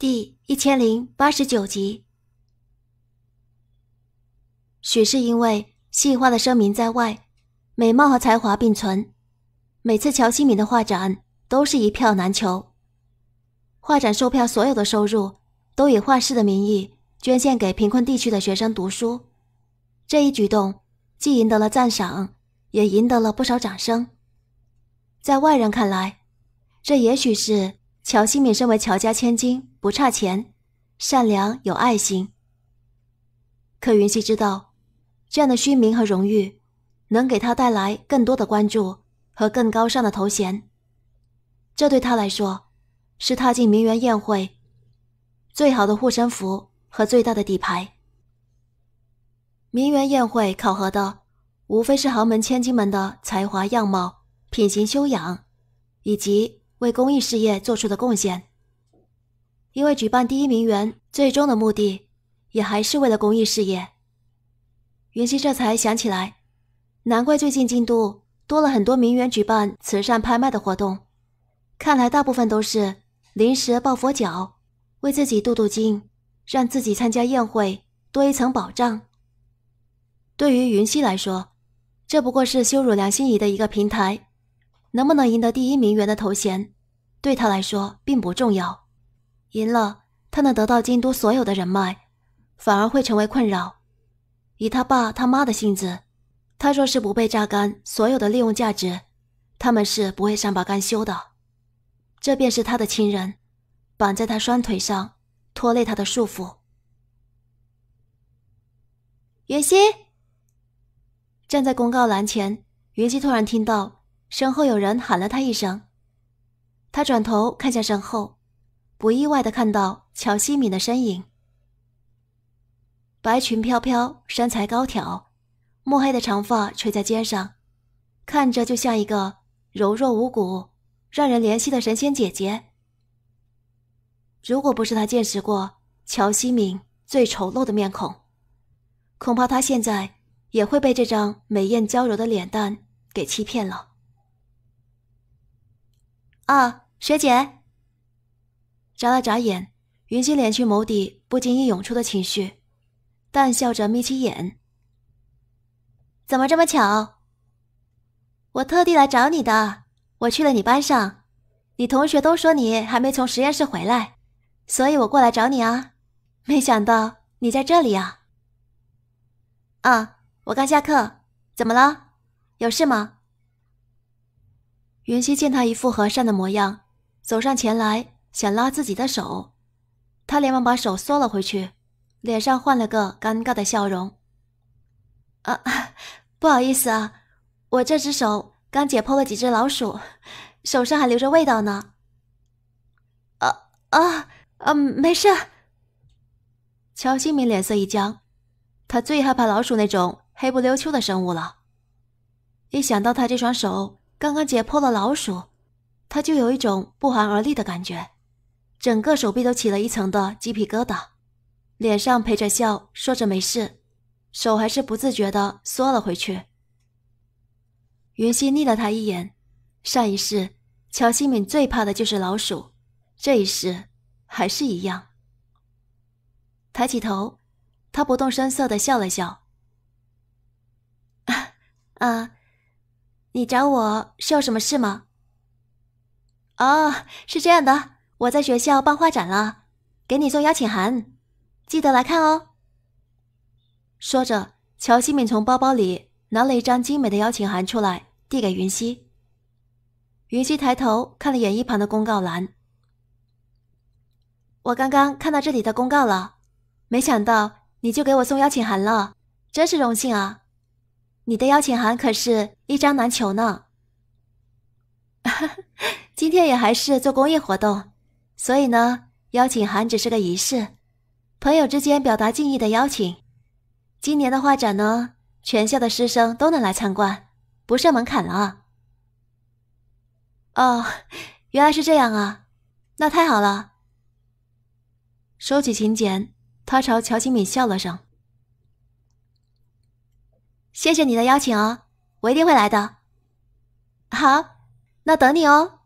第一千零八十九集，许是因为细花的声名在外，美貌和才华并存，每次乔西敏的画展都是一票难求。画展售票所有的收入都以画室的名义捐献给贫困地区的学生读书，这一举动既赢得了赞赏，也赢得了不少掌声。在外人看来，这也许是。乔西敏身为乔家千金，不差钱，善良有爱心。可云溪知道，这样的虚名和荣誉，能给他带来更多的关注和更高尚的头衔。这对他来说，是踏进名媛宴会最好的护身符和最大的底牌。名媛宴会考核的，无非是豪门千金们的才华、样貌、品行修养，以及。为公益事业做出的贡献，因为举办第一名媛最终的目的，也还是为了公益事业。云溪这才想起来，难怪最近京都多了很多名媛举办慈善拍卖的活动，看来大部分都是临时抱佛脚，为自己镀镀金，让自己参加宴会多一层保障。对于云溪来说，这不过是羞辱梁心怡的一个平台，能不能赢得第一名媛的头衔？对他来说并不重要，赢了他能得到京都所有的人脉，反而会成为困扰。以他爸他妈的性子，他若是不被榨干所有的利用价值，他们是不会善罢甘休的。这便是他的亲人，绑在他双腿上拖累他的束缚。云溪站在公告栏前，云溪突然听到身后有人喊了他一声。他转头看向身后，不意外的看到乔西敏的身影，白裙飘飘，身材高挑，墨黑的长发垂在肩上，看着就像一个柔弱无骨、让人怜惜的神仙姐姐。如果不是他见识过乔西敏最丑陋的面孔，恐怕他现在也会被这张美艳娇柔的脸蛋给欺骗了。啊！学姐。眨了眨眼，云溪敛去眸底不经意涌出的情绪，淡笑着眯起眼：“怎么这么巧？我特地来找你的。我去了你班上，你同学都说你还没从实验室回来，所以我过来找你啊。没想到你在这里啊。”“啊，我刚下课，怎么了？有事吗？”云溪见他一副和善的模样。走上前来，想拉自己的手，他连忙把手缩了回去，脸上换了个尴尬的笑容。“啊，不好意思啊，我这只手刚解剖了几只老鼠，手上还留着味道呢。”“啊啊啊，没事。”乔新民脸色一僵，他最害怕老鼠那种黑不溜秋的生物了，一想到他这双手刚刚解剖了老鼠。他就有一种不寒而栗的感觉，整个手臂都起了一层的鸡皮疙瘩，脸上陪着笑，说着没事，手还是不自觉的缩了回去。云溪睨了他一眼，上一世乔西敏最怕的就是老鼠，这一世还是一样。抬起头，他不动声色的笑了笑：“ 啊，你找我是有什么事吗？”哦，是这样的，我在学校办画展了，给你送邀请函，记得来看哦。说着，乔西敏从包包里拿了一张精美的邀请函出来，递给云溪。云溪抬头看了眼一旁的公告栏，我刚刚看到这里的公告了，没想到你就给我送邀请函了，真是荣幸啊！你的邀请函可是一张难求呢。今天也还是做公益活动，所以呢，邀请函只是个仪式，朋友之间表达敬意的邀请。今年的画展呢，全校的师生都能来参观，不设门槛了。哦，原来是这样啊，那太好了。收起请柬，他朝乔清敏笑了声。谢谢你的邀请哦，我一定会来的。好，那等你哦。